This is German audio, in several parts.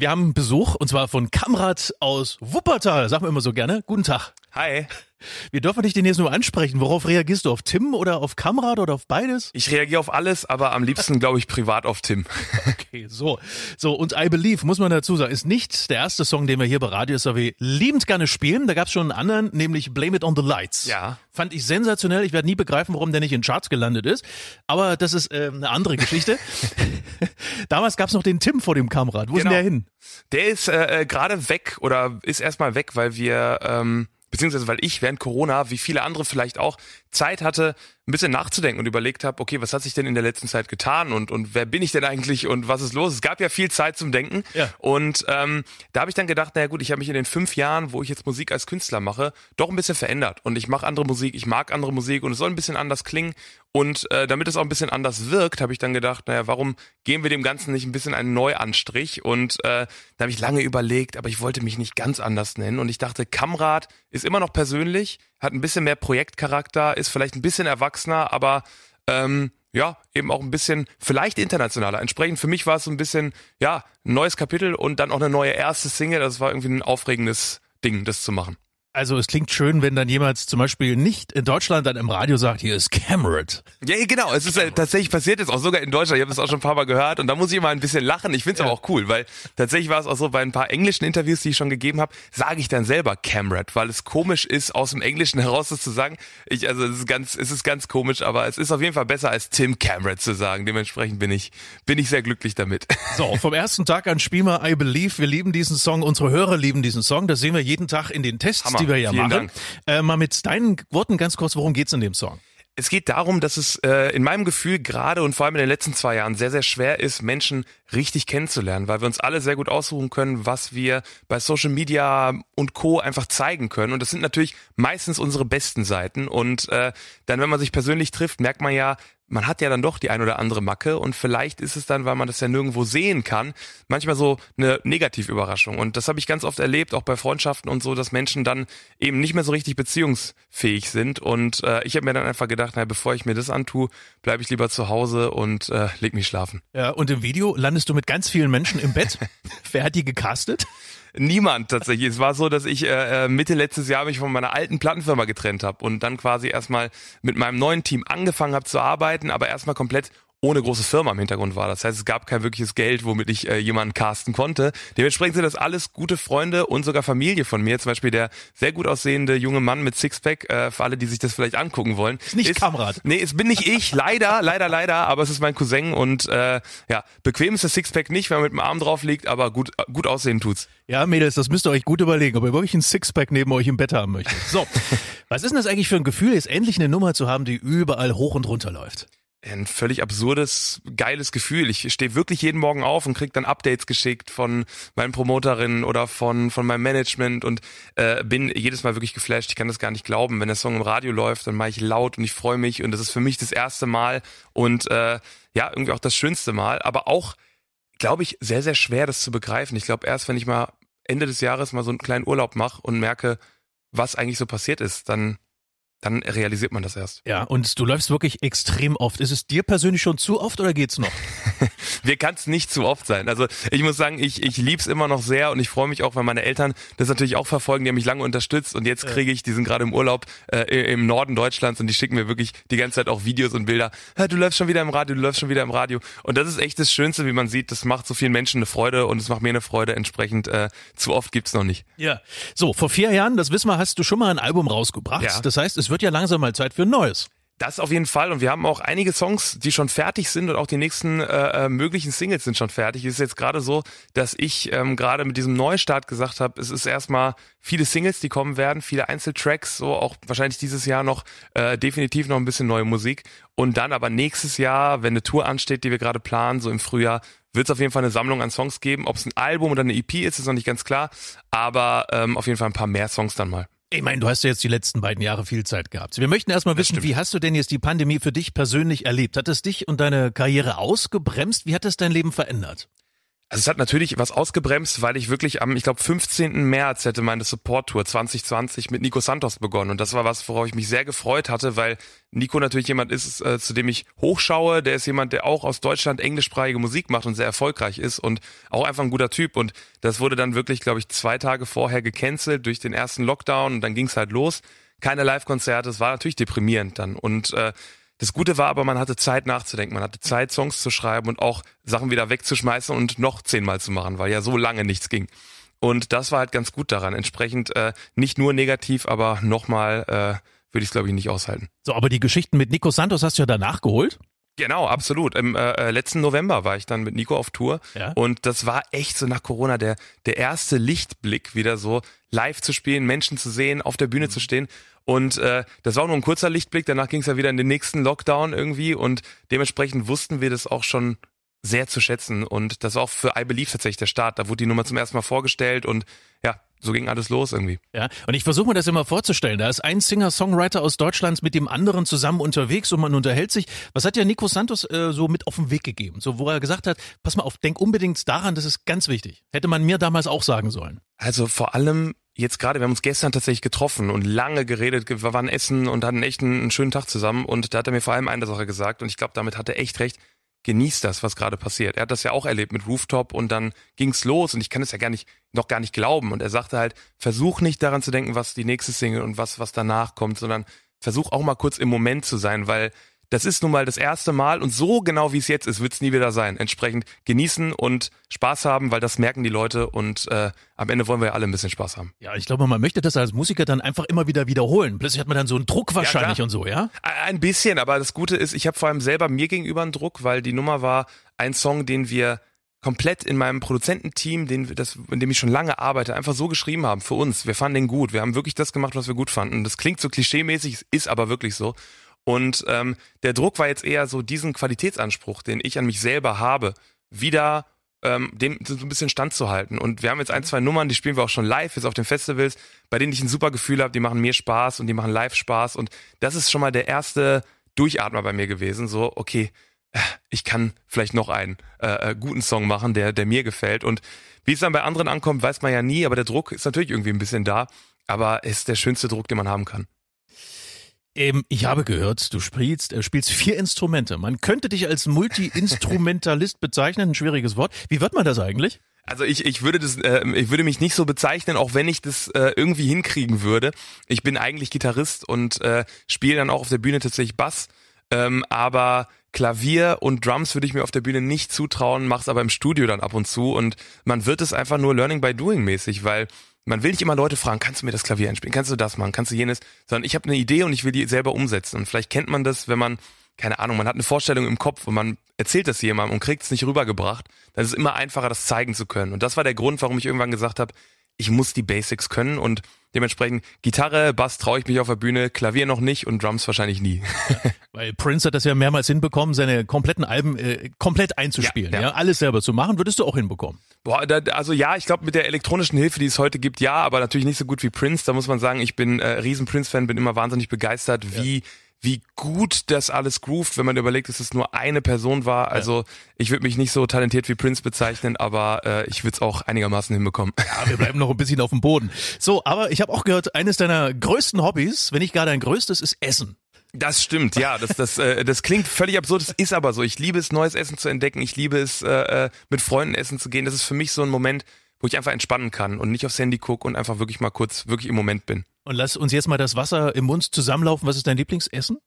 Wir haben Besuch und zwar von Kamrat aus Wuppertal, sagen wir immer so gerne. Guten Tag. Hi. Wir dürfen dich den jetzt nur ansprechen. Worauf reagierst du? Auf Tim oder auf Kamrat oder auf beides? Ich reagiere auf alles, aber am liebsten glaube ich privat auf Tim. Okay, so. So, und I Believe, muss man dazu sagen, ist nicht der erste Song, den wir hier bei Radio SRW liebend gerne spielen. Da gab es schon einen anderen, nämlich Blame It on the Lights. Ja. Fand ich sensationell. Ich werde nie begreifen, warum der nicht in Charts gelandet ist. Aber das ist äh, eine andere Geschichte. Damals gab es noch den Tim vor dem Kamerad. Wo genau. ist denn der genau. hin? Der ist äh, äh, gerade weg oder ist erstmal weg, weil wir, ähm, beziehungsweise weil ich während Corona, wie viele andere vielleicht auch, Zeit hatte, ein bisschen nachzudenken und überlegt habe, okay, was hat sich denn in der letzten Zeit getan und, und wer bin ich denn eigentlich und was ist los? Es gab ja viel Zeit zum Denken. Ja. Und ähm, da habe ich dann gedacht, naja gut, ich habe mich in den fünf Jahren, wo ich jetzt Musik als Künstler mache, doch ein bisschen verändert. Und ich mache andere Musik, ich mag andere Musik und es soll ein bisschen anders klingen. Und äh, damit es auch ein bisschen anders wirkt, habe ich dann gedacht, naja, warum geben wir dem Ganzen nicht ein bisschen einen Neuanstrich? Und äh, da habe ich lange überlegt, aber ich wollte mich nicht ganz anders nennen. Und ich dachte, Kamrat ist immer noch persönlich, hat ein bisschen mehr Projektcharakter, ist vielleicht ein bisschen erwachsener, aber ähm, ja, eben auch ein bisschen vielleicht internationaler. Entsprechend für mich war es so ein bisschen, ja, ein neues Kapitel und dann auch eine neue erste Single. Das war irgendwie ein aufregendes Ding, das zu machen also es klingt schön, wenn dann jemand zum Beispiel nicht in Deutschland dann im Radio sagt, hier ist Cameron. Ja, genau. Es ist ja tatsächlich passiert jetzt auch sogar in Deutschland. Ich habe das auch schon ein paar Mal gehört und da muss ich immer ein bisschen lachen. Ich finde es ja. aber auch cool, weil tatsächlich war es auch so bei ein paar englischen Interviews, die ich schon gegeben habe, sage ich dann selber Cameron, weil es komisch ist, aus dem Englischen heraus das zu sagen. Ich, also es ist ganz, es ist ganz komisch, aber es ist auf jeden Fall besser als Tim Cameron zu sagen. Dementsprechend bin ich, bin ich sehr glücklich damit. So, vom ersten Tag an spielen wir I Believe. Wir lieben diesen Song. Unsere Hörer lieben diesen Song. Das sehen wir jeden Tag in den Tests. Hammer die wir ja machen. Dank. Äh, mal mit deinen Worten ganz kurz, worum geht's in dem Song? Es geht darum, dass es äh, in meinem Gefühl gerade und vor allem in den letzten zwei Jahren sehr, sehr schwer ist, Menschen richtig kennenzulernen, weil wir uns alle sehr gut aussuchen können, was wir bei Social Media und Co. einfach zeigen können. Und das sind natürlich meistens unsere besten Seiten. Und äh, dann, wenn man sich persönlich trifft, merkt man ja, man hat ja dann doch die ein oder andere Macke und vielleicht ist es dann, weil man das ja nirgendwo sehen kann, manchmal so eine Negativüberraschung. Und das habe ich ganz oft erlebt, auch bei Freundschaften und so, dass Menschen dann eben nicht mehr so richtig beziehungsfähig sind. Und äh, ich habe mir dann einfach gedacht, na, bevor ich mir das antue, bleibe ich lieber zu Hause und äh, leg mich schlafen. Ja, und im Video landest du mit ganz vielen Menschen im Bett. Wer hat die gecastet? Niemand tatsächlich. Es war so, dass ich äh, äh, Mitte letztes Jahr mich von meiner alten Plattenfirma getrennt habe und dann quasi erstmal mit meinem neuen Team angefangen habe zu arbeiten, aber erstmal komplett ohne große Firma im Hintergrund war. Das heißt, es gab kein wirkliches Geld, womit ich äh, jemanden casten konnte. Dementsprechend sind das alles gute Freunde und sogar Familie von mir. Zum Beispiel der sehr gut aussehende junge Mann mit Sixpack, äh, für alle, die sich das vielleicht angucken wollen. Ist nicht ist, Kamrad. Nee, es bin nicht ich, leider, leider, leider, aber es ist mein Cousin und äh, ja, bequem ist das Sixpack nicht, wenn man mit dem Arm drauf liegt, aber gut, äh, gut aussehen tut's. Ja, Mädels, das müsst ihr euch gut überlegen, ob ihr wirklich ein Sixpack neben euch im Bett haben möchtet. So, was ist denn das eigentlich für ein Gefühl, jetzt endlich eine Nummer zu haben, die überall hoch und runter läuft? ein völlig absurdes, geiles Gefühl. Ich stehe wirklich jeden Morgen auf und krieg dann Updates geschickt von meinen Promoterinnen oder von, von meinem Management und äh, bin jedes Mal wirklich geflasht. Ich kann das gar nicht glauben. Wenn der Song im Radio läuft, dann mache ich laut und ich freue mich und das ist für mich das erste Mal und äh, ja, irgendwie auch das schönste Mal, aber auch, glaube ich, sehr, sehr schwer, das zu begreifen. Ich glaube, erst wenn ich mal Ende des Jahres mal so einen kleinen Urlaub mache und merke, was eigentlich so passiert ist, dann dann realisiert man das erst. Ja, und du läufst wirklich extrem oft. Ist es dir persönlich schon zu oft oder geht's noch? Mir kann es nicht zu oft sein. Also ich muss sagen, ich, ich lieb's immer noch sehr und ich freue mich auch, weil meine Eltern das natürlich auch verfolgen, die haben mich lange unterstützt und jetzt kriege ich, die sind gerade im Urlaub äh, im Norden Deutschlands und die schicken mir wirklich die ganze Zeit auch Videos und Bilder. du läufst schon wieder im Radio, du läufst schon wieder im Radio. Und das ist echt das Schönste, wie man sieht, das macht so vielen Menschen eine Freude und es macht mir eine Freude. Entsprechend äh, zu oft gibt's noch nicht. Ja. So, vor vier Jahren, das wissen wir, hast du schon mal ein Album rausgebracht. Ja. Das heißt, es wird ja langsam mal Zeit für ein Neues. Das auf jeden Fall. Und wir haben auch einige Songs, die schon fertig sind und auch die nächsten äh, äh, möglichen Singles sind schon fertig. Es ist jetzt gerade so, dass ich ähm, gerade mit diesem Neustart gesagt habe, es ist erstmal viele Singles, die kommen werden, viele Einzeltracks, so auch wahrscheinlich dieses Jahr noch äh, definitiv noch ein bisschen neue Musik. Und dann aber nächstes Jahr, wenn eine Tour ansteht, die wir gerade planen, so im Frühjahr, wird es auf jeden Fall eine Sammlung an Songs geben. Ob es ein Album oder eine EP ist, ist noch nicht ganz klar. Aber ähm, auf jeden Fall ein paar mehr Songs dann mal. Ich meine, du hast ja jetzt die letzten beiden Jahre viel Zeit gehabt. Wir möchten erstmal wissen, wie hast du denn jetzt die Pandemie für dich persönlich erlebt? Hat es dich und deine Karriere ausgebremst? Wie hat es dein Leben verändert? Also es hat natürlich was ausgebremst, weil ich wirklich am, ich glaube, 15. März hätte meine Support-Tour 2020 mit Nico Santos begonnen. Und das war was, worauf ich mich sehr gefreut hatte, weil Nico natürlich jemand ist, äh, zu dem ich hochschaue. Der ist jemand, der auch aus Deutschland englischsprachige Musik macht und sehr erfolgreich ist und auch einfach ein guter Typ. Und das wurde dann wirklich, glaube ich, zwei Tage vorher gecancelt durch den ersten Lockdown und dann ging es halt los keine Live-Konzerte, es war natürlich deprimierend dann. Und äh, das Gute war aber, man hatte Zeit nachzudenken, man hatte Zeit, Songs zu schreiben und auch Sachen wieder wegzuschmeißen und noch zehnmal zu machen, weil ja so lange nichts ging. Und das war halt ganz gut daran. Entsprechend äh, nicht nur negativ, aber nochmal äh, würde ich es, glaube ich, nicht aushalten. So, aber die Geschichten mit Nico Santos hast du ja danach geholt? Genau, absolut. Im äh, äh, letzten November war ich dann mit Nico auf Tour ja. und das war echt so nach Corona der, der erste Lichtblick, wieder so live zu spielen, Menschen zu sehen, auf der Bühne mhm. zu stehen. Und äh, das war nur ein kurzer Lichtblick, danach ging es ja wieder in den nächsten Lockdown irgendwie und dementsprechend wussten wir das auch schon sehr zu schätzen. Und das war auch für I Believe tatsächlich der Start. Da wurde die Nummer zum ersten Mal vorgestellt und ja, so ging alles los irgendwie. Ja, und ich versuche mir das immer vorzustellen. Da ist ein Singer-Songwriter aus Deutschland mit dem anderen zusammen unterwegs und man unterhält sich. Was hat ja Nico Santos äh, so mit auf den Weg gegeben? So, wo er gesagt hat, pass mal auf, denk unbedingt daran, das ist ganz wichtig. Hätte man mir damals auch sagen sollen. Also vor allem jetzt gerade, wir haben uns gestern tatsächlich getroffen und lange geredet, wir waren essen und hatten echt einen, einen schönen Tag zusammen und da hat er mir vor allem eine Sache gesagt und ich glaube, damit hat er echt recht genießt das, was gerade passiert. Er hat das ja auch erlebt mit Rooftop und dann ging's los und ich kann es ja gar nicht, noch gar nicht glauben. Und er sagte halt, versuch nicht daran zu denken, was die nächste Single und was, was danach kommt, sondern versuch auch mal kurz im Moment zu sein, weil das ist nun mal das erste Mal und so genau wie es jetzt ist, wird es nie wieder sein. Entsprechend genießen und Spaß haben, weil das merken die Leute und äh, am Ende wollen wir ja alle ein bisschen Spaß haben. Ja, ich glaube, man möchte das als Musiker dann einfach immer wieder wiederholen. Plötzlich hat man dann so einen Druck wahrscheinlich ja, und so, ja? Ein bisschen, aber das Gute ist, ich habe vor allem selber mir gegenüber einen Druck, weil die Nummer war ein Song, den wir komplett in meinem Produzententeam, den, das, in dem ich schon lange arbeite, einfach so geschrieben haben für uns. Wir fanden den gut. Wir haben wirklich das gemacht, was wir gut fanden. Das klingt so klischeemäßig, ist aber wirklich so. Und ähm, der Druck war jetzt eher so diesen Qualitätsanspruch, den ich an mich selber habe, wieder ähm, dem so ein bisschen standzuhalten. Und wir haben jetzt ein, mhm. zwei Nummern, die spielen wir auch schon live jetzt auf den Festivals, bei denen ich ein super Gefühl habe, die machen mir Spaß und die machen live Spaß. Und das ist schon mal der erste Durchatmer bei mir gewesen. So, okay, äh, ich kann vielleicht noch einen äh, äh, guten Song machen, der, der mir gefällt. Und wie es dann bei anderen ankommt, weiß man ja nie, aber der Druck ist natürlich irgendwie ein bisschen da. Aber es ist der schönste Druck, den man haben kann. Ähm, ich habe gehört, du spielst, äh, spielst vier Instrumente. Man könnte dich als Multi-Instrumentalist bezeichnen, ein schwieriges Wort. Wie wird man das eigentlich? Also ich, ich würde das, äh, ich würde mich nicht so bezeichnen, auch wenn ich das äh, irgendwie hinkriegen würde. Ich bin eigentlich Gitarrist und äh, spiele dann auch auf der Bühne tatsächlich Bass. Ähm, aber Klavier und Drums würde ich mir auf der Bühne nicht zutrauen, mach's aber im Studio dann ab und zu und man wird es einfach nur Learning by Doing mäßig, weil man will nicht immer Leute fragen, kannst du mir das Klavier einspielen, kannst du das machen, kannst du jenes, sondern ich habe eine Idee und ich will die selber umsetzen. Und vielleicht kennt man das, wenn man, keine Ahnung, man hat eine Vorstellung im Kopf und man erzählt das jemandem und kriegt es nicht rübergebracht, dann ist es immer einfacher, das zeigen zu können. Und das war der Grund, warum ich irgendwann gesagt habe, ich muss die Basics können und dementsprechend Gitarre, Bass traue ich mich auf der Bühne, Klavier noch nicht und Drums wahrscheinlich nie. Ja, weil Prince hat das ja mehrmals hinbekommen, seine kompletten Alben äh, komplett einzuspielen, ja, ja. ja, alles selber zu machen, würdest du auch hinbekommen. Boah, da, also ja, ich glaube mit der elektronischen Hilfe, die es heute gibt, ja, aber natürlich nicht so gut wie Prince, da muss man sagen, ich bin äh, riesen Prince Fan, bin immer wahnsinnig begeistert, wie wie gut das alles groovt, wenn man überlegt, dass es nur eine Person war. Also ja. ich würde mich nicht so talentiert wie Prince bezeichnen, aber äh, ich würde es auch einigermaßen hinbekommen. Ja, wir bleiben noch ein bisschen auf dem Boden. So, aber ich habe auch gehört, eines deiner größten Hobbys, wenn nicht gar dein größtes, ist Essen. Das stimmt, ja. Das, das, äh, das klingt völlig absurd, das ist aber so. Ich liebe es, neues Essen zu entdecken. Ich liebe es, äh, äh, mit Freunden essen zu gehen. Das ist für mich so ein Moment, wo ich einfach entspannen kann und nicht aufs Handy gucke und einfach wirklich mal kurz wirklich im Moment bin. Und lass uns jetzt mal das Wasser im Mund zusammenlaufen. Was ist dein Lieblingsessen?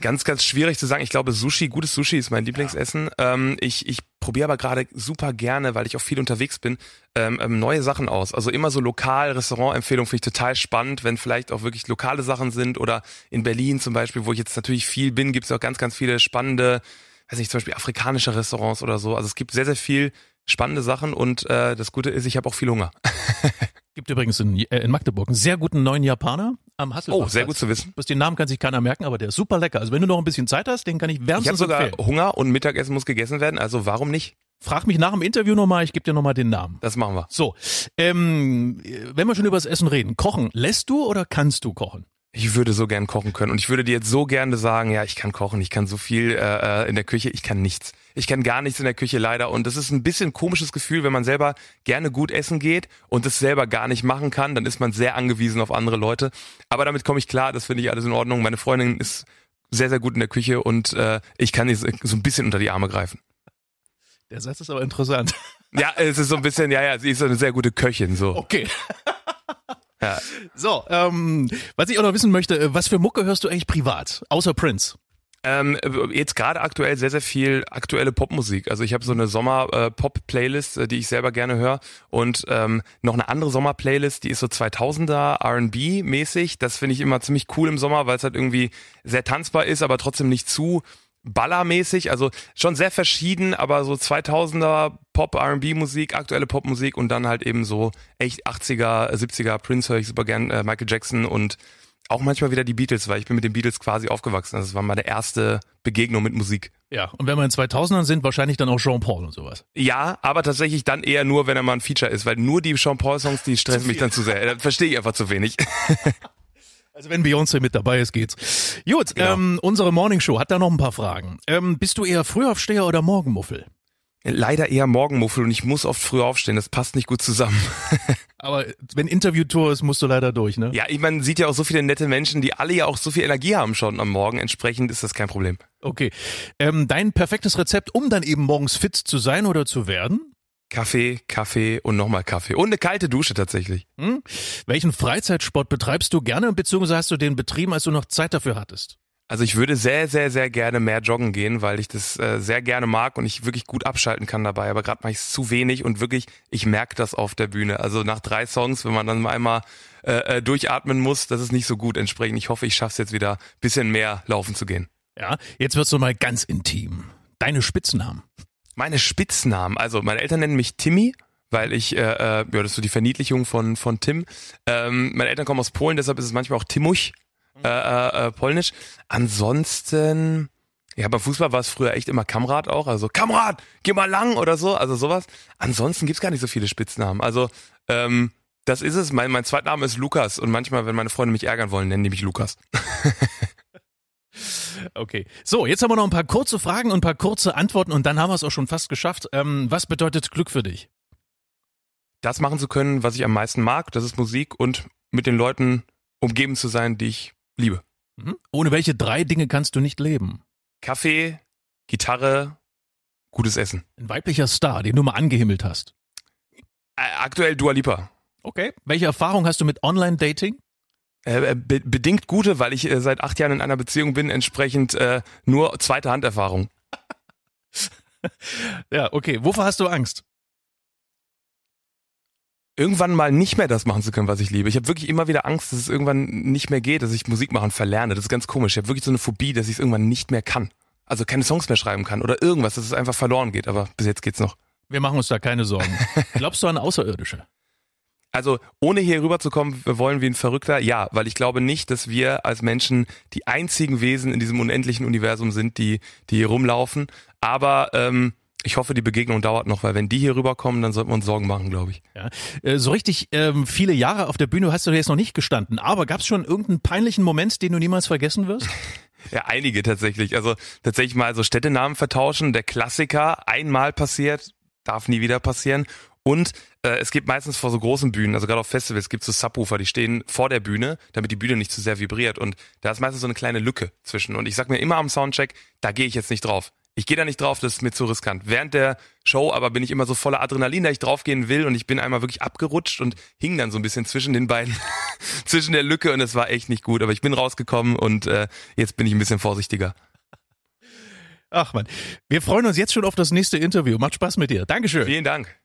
Ganz, ganz schwierig zu sagen. Ich glaube, Sushi, gutes Sushi ist mein Lieblingsessen. Ja. Ähm, ich ich probiere aber gerade super gerne, weil ich auch viel unterwegs bin, ähm, ähm neue Sachen aus. Also immer so lokal Restaurant-Empfehlungen finde ich total spannend, wenn vielleicht auch wirklich lokale Sachen sind oder in Berlin zum Beispiel, wo ich jetzt natürlich viel bin, gibt es auch ganz, ganz viele spannende, weiß nicht, zum Beispiel afrikanische Restaurants oder so. Also es gibt sehr, sehr viel spannende Sachen und äh, das Gute ist, ich habe auch viel Hunger. Gibt übrigens in, äh, in Magdeburg einen sehr guten neuen Japaner am Hasselbach. Oh, sehr gut zu wissen. Bloß den Namen kann sich keiner merken, aber der ist super lecker. Also wenn du noch ein bisschen Zeit hast, den kann ich wärmstens Ich habe sogar Hunger und Mittagessen muss gegessen werden, also warum nicht? Frag mich nach dem Interview nochmal, ich gebe dir nochmal den Namen. Das machen wir. So, ähm, wenn wir schon über das Essen reden, kochen, lässt du oder kannst du kochen? ich würde so gern kochen können und ich würde dir jetzt so gerne sagen, ja, ich kann kochen, ich kann so viel äh, äh in der Küche, ich kann nichts. Ich kann gar nichts in der Küche leider und das ist ein bisschen ein komisches Gefühl, wenn man selber gerne gut essen geht und das selber gar nicht machen kann, dann ist man sehr angewiesen auf andere Leute. Aber damit komme ich klar, das finde ich alles in Ordnung. Meine Freundin ist sehr, sehr gut in der Küche und äh, ich kann ihr so ein bisschen unter die Arme greifen. Der Satz ist aber interessant. Ja, es ist so ein bisschen, ja, ja, sie ist eine sehr gute Köchin, so. Okay. Ja. So, ähm, was ich auch noch wissen möchte, äh, was für Mucke hörst du eigentlich privat, außer Prince? Ähm, jetzt gerade aktuell sehr, sehr viel aktuelle Popmusik. Also ich habe so eine Sommer-Pop-Playlist, äh, äh, die ich selber gerne höre und ähm, noch eine andere Sommer-Playlist, die ist so 2000er R&B-mäßig. Das finde ich immer ziemlich cool im Sommer, weil es halt irgendwie sehr tanzbar ist, aber trotzdem nicht zu ballermäßig, also schon sehr verschieden, aber so 2000er Pop R&B Musik, aktuelle Popmusik und dann halt eben so echt 80er, 70er Prince höre ich super gern, äh, Michael Jackson und auch manchmal wieder die Beatles, weil ich bin mit den Beatles quasi aufgewachsen. Also das war meine erste Begegnung mit Musik. Ja, und wenn wir in 2000ern sind, wahrscheinlich dann auch Jean-Paul und sowas. Ja, aber tatsächlich dann eher nur, wenn er mal ein Feature ist, weil nur die Jean-Paul-Songs, die stressen mich dann zu sehr. Da äh, verstehe ich einfach zu wenig. Also wenn Beyoncé mit dabei ist, geht's. Gut, genau. ähm, unsere Morning Show hat da noch ein paar Fragen. Ähm, bist du eher Frühaufsteher oder Morgenmuffel? Leider eher Morgenmuffel und ich muss oft früh aufstehen. Das passt nicht gut zusammen. Aber wenn Interviewtour ist, musst du leider durch, ne? Ja, ich, man sieht ja auch so viele nette Menschen, die alle ja auch so viel Energie haben schon am Morgen. Entsprechend ist das kein Problem. Okay. Ähm, dein perfektes Rezept, um dann eben morgens fit zu sein oder zu werden? Kaffee, Kaffee und nochmal Kaffee. Und eine kalte Dusche tatsächlich. Hm? Welchen Freizeitsport betreibst du gerne, beziehungsweise hast du den betrieben, als du noch Zeit dafür hattest? Also ich würde sehr, sehr, sehr gerne mehr joggen gehen, weil ich das äh, sehr gerne mag und ich wirklich gut abschalten kann dabei. Aber gerade mache ich es zu wenig und wirklich, ich merke das auf der Bühne. Also nach drei Songs, wenn man dann einmal äh, äh, durchatmen muss, das ist nicht so gut. Entsprechend, ich hoffe, ich schaffe es jetzt wieder, ein bisschen mehr laufen zu gehen. Ja, jetzt wirst du mal ganz intim. Deine Spitznamen. Meine Spitznamen, also meine Eltern nennen mich Timmy, weil ich, äh, äh, ja, das ist so die Verniedlichung von, von Tim. Ähm, meine Eltern kommen aus Polen, deshalb ist es manchmal auch Timuch, äh, äh, äh, polnisch. Ansonsten, ja, beim Fußball war es früher echt immer Kamrad auch, also Kamrad, geh mal lang oder so, also sowas. Ansonsten gibt's gar nicht so viele Spitznamen. Also, ähm, das ist es. Mein, mein Zweitname ist Lukas und manchmal, wenn meine Freunde mich ärgern wollen, nennen die mich Lukas. Okay. So, jetzt haben wir noch ein paar kurze Fragen und ein paar kurze Antworten und dann haben wir es auch schon fast geschafft. Ähm, was bedeutet Glück für dich? Das machen zu können, was ich am meisten mag, das ist Musik und mit den Leuten umgeben zu sein, die ich liebe. Mhm. Ohne welche drei Dinge kannst du nicht leben? Kaffee, Gitarre, gutes Essen. Ein weiblicher Star, den du mal angehimmelt hast. Äh, aktuell Dua Lipa. Okay. Welche Erfahrung hast du mit Online-Dating? Äh, äh, be bedingt gute, weil ich äh, seit acht Jahren in einer Beziehung bin, entsprechend äh, nur zweite Handerfahrung. ja, okay. Wovor hast du Angst? Irgendwann mal nicht mehr das machen zu können, was ich liebe. Ich habe wirklich immer wieder Angst, dass es irgendwann nicht mehr geht, dass ich Musik machen verlerne. Das ist ganz komisch. Ich habe wirklich so eine Phobie, dass ich es irgendwann nicht mehr kann. Also keine Songs mehr schreiben kann oder irgendwas, dass es einfach verloren geht. Aber bis jetzt geht's noch. Wir machen uns da keine Sorgen. Glaubst du an Außerirdische? also ohne hier rüberzukommen, wollen wie ein Verrückter, ja, weil ich glaube nicht, dass wir als Menschen die einzigen Wesen in diesem unendlichen Universum sind, die, die hier rumlaufen. Aber ähm, ich hoffe, die Begegnung dauert noch, weil wenn die hier rüberkommen, dann sollten wir uns Sorgen machen, glaube ich. Ja. Äh, so richtig ähm, viele Jahre auf der Bühne hast du jetzt noch nicht gestanden, aber gab es schon irgendeinen peinlichen Moment, den du niemals vergessen wirst? Ja, einige tatsächlich. Also tatsächlich mal so Städtenamen vertauschen, der Klassiker, einmal passiert, darf nie wieder passieren. Und äh, es gibt meistens vor so großen Bühnen, also gerade auf Festivals gibt es so Subwoofer, die stehen vor der Bühne, damit die Bühne nicht zu sehr vibriert. Und da ist meistens so eine kleine Lücke zwischen. Und ich sag mir immer am Soundcheck, da gehe ich jetzt nicht drauf. Ich gehe da nicht drauf, das ist mir zu riskant. Während der Show aber bin ich immer so voller Adrenalin, da ich draufgehen will und ich bin einmal wirklich abgerutscht und hing dann so ein bisschen zwischen den beiden, zwischen der Lücke und es war echt nicht gut. Aber ich bin rausgekommen und äh, jetzt bin ich ein bisschen vorsichtiger. Ach man, wir freuen uns jetzt schon auf das nächste Interview. Macht Spaß mit dir. Dankeschön. Vielen Dank.